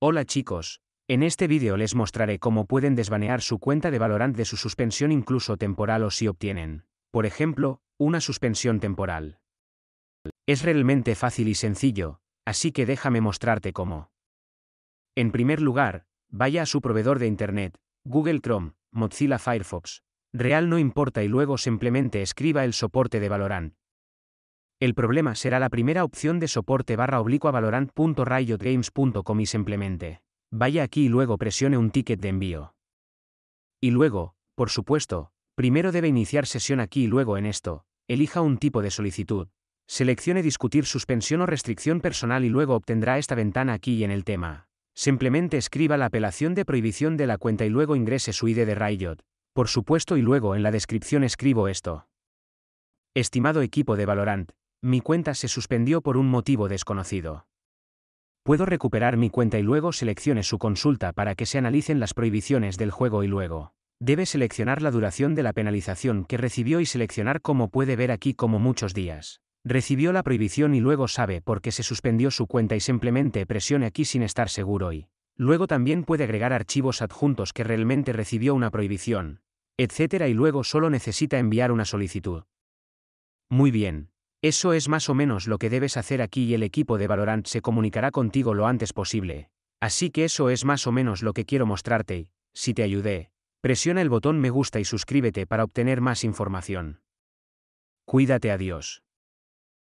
Hola chicos, en este vídeo les mostraré cómo pueden desbanear su cuenta de Valorant de su suspensión incluso temporal o si obtienen, por ejemplo, una suspensión temporal. Es realmente fácil y sencillo, así que déjame mostrarte cómo. En primer lugar, vaya a su proveedor de Internet, Google Chrome, Mozilla Firefox, Real no importa y luego simplemente escriba el soporte de Valorant, el problema será la primera opción de soporte barra oblicua y simplemente vaya aquí y luego presione un ticket de envío. Y luego, por supuesto, primero debe iniciar sesión aquí y luego en esto, elija un tipo de solicitud, seleccione discutir suspensión o restricción personal y luego obtendrá esta ventana aquí y en el tema. Simplemente escriba la apelación de prohibición de la cuenta y luego ingrese su ID de Riot, por supuesto y luego en la descripción escribo esto. Estimado equipo de Valorant, mi cuenta se suspendió por un motivo desconocido. Puedo recuperar mi cuenta y luego seleccione su consulta para que se analicen las prohibiciones del juego y luego. Debe seleccionar la duración de la penalización que recibió y seleccionar como puede ver aquí como muchos días. Recibió la prohibición y luego sabe por qué se suspendió su cuenta y simplemente presione aquí sin estar seguro y. Luego también puede agregar archivos adjuntos que realmente recibió una prohibición, etc. y luego solo necesita enviar una solicitud. Muy bien, eso es más o menos lo que debes hacer aquí y el equipo de Valorant se comunicará contigo lo antes posible. Así que eso es más o menos lo que quiero mostrarte, si te ayudé, presiona el botón me gusta y suscríbete para obtener más información. Cuídate adiós.